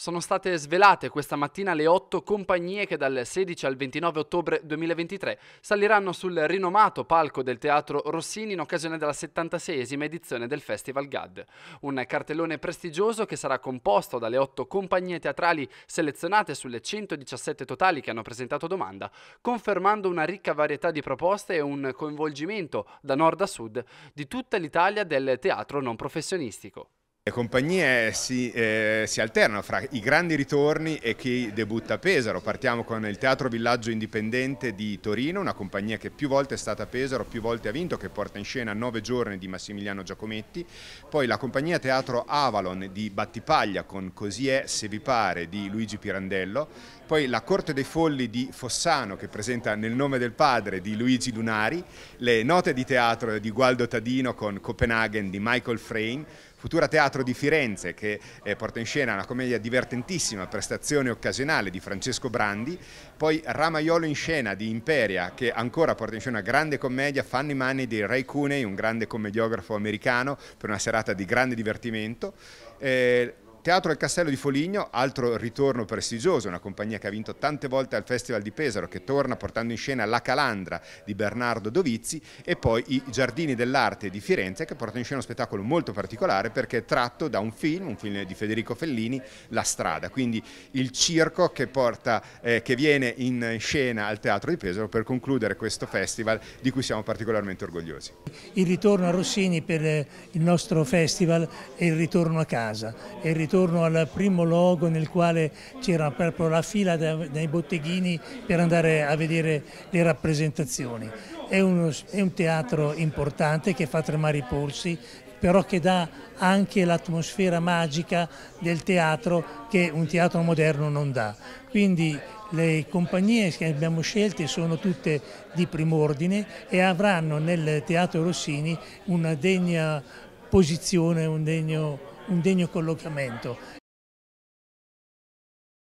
Sono state svelate questa mattina le otto compagnie che dal 16 al 29 ottobre 2023 saliranno sul rinomato palco del Teatro Rossini in occasione della 76esima edizione del Festival GAD. Un cartellone prestigioso che sarà composto dalle otto compagnie teatrali selezionate sulle 117 totali che hanno presentato domanda, confermando una ricca varietà di proposte e un coinvolgimento da nord a sud di tutta l'Italia del teatro non professionistico. Le compagnie si, eh, si, alternano fra i grandi ritorni e chi debutta a Pesaro. Partiamo con il Teatro Villaggio Indipendente di Torino, una compagnia che più volte è stata a Pesaro, più volte ha vinto, che porta in scena nove giorni di Massimiliano Giacometti. Poi la compagnia Teatro Avalon di Battipaglia con Così è se vi pare di Luigi Pirandello. Poi la Corte dei Folli di Fossano che presenta Nel nome del padre di Luigi Lunari. Le note di teatro di Gualdo Tadino con Copenaghen di Michael Frame. Futura Teatro Teatro di Firenze che eh, porta in scena una commedia divertentissima, prestazione occasionale di Francesco Brandi, poi Ramaiolo in scena di Imperia che ancora porta in scena una grande commedia, Fanny Money di Ray Cooney, un grande commediografo americano per una serata di grande divertimento. Eh, Teatro del Castello di Foligno, altro ritorno prestigioso, una compagnia che ha vinto tante volte al Festival di Pesaro, che torna portando in scena La Calandra di Bernardo Dovizi e poi i Giardini dell'Arte di Firenze, che porta in scena uno spettacolo molto particolare perché è tratto da un film, un film di Federico Fellini, La Strada, quindi il circo che, porta, eh, che viene in scena al Teatro di Pesaro per concludere questo festival di cui siamo particolarmente orgogliosi. Il ritorno a Rossini per eh, il nostro festival è il ritorno a casa, è il ritorno ritorno al primo logo nel quale c'era proprio la fila dai botteghini per andare a vedere le rappresentazioni. È, uno, è un teatro importante che fa tremare i polsi, però che dà anche l'atmosfera magica del teatro che un teatro moderno non dà. Quindi le compagnie che abbiamo scelte sono tutte di prim'ordine e avranno nel Teatro Rossini una degna posizione, un degno un degno collocamento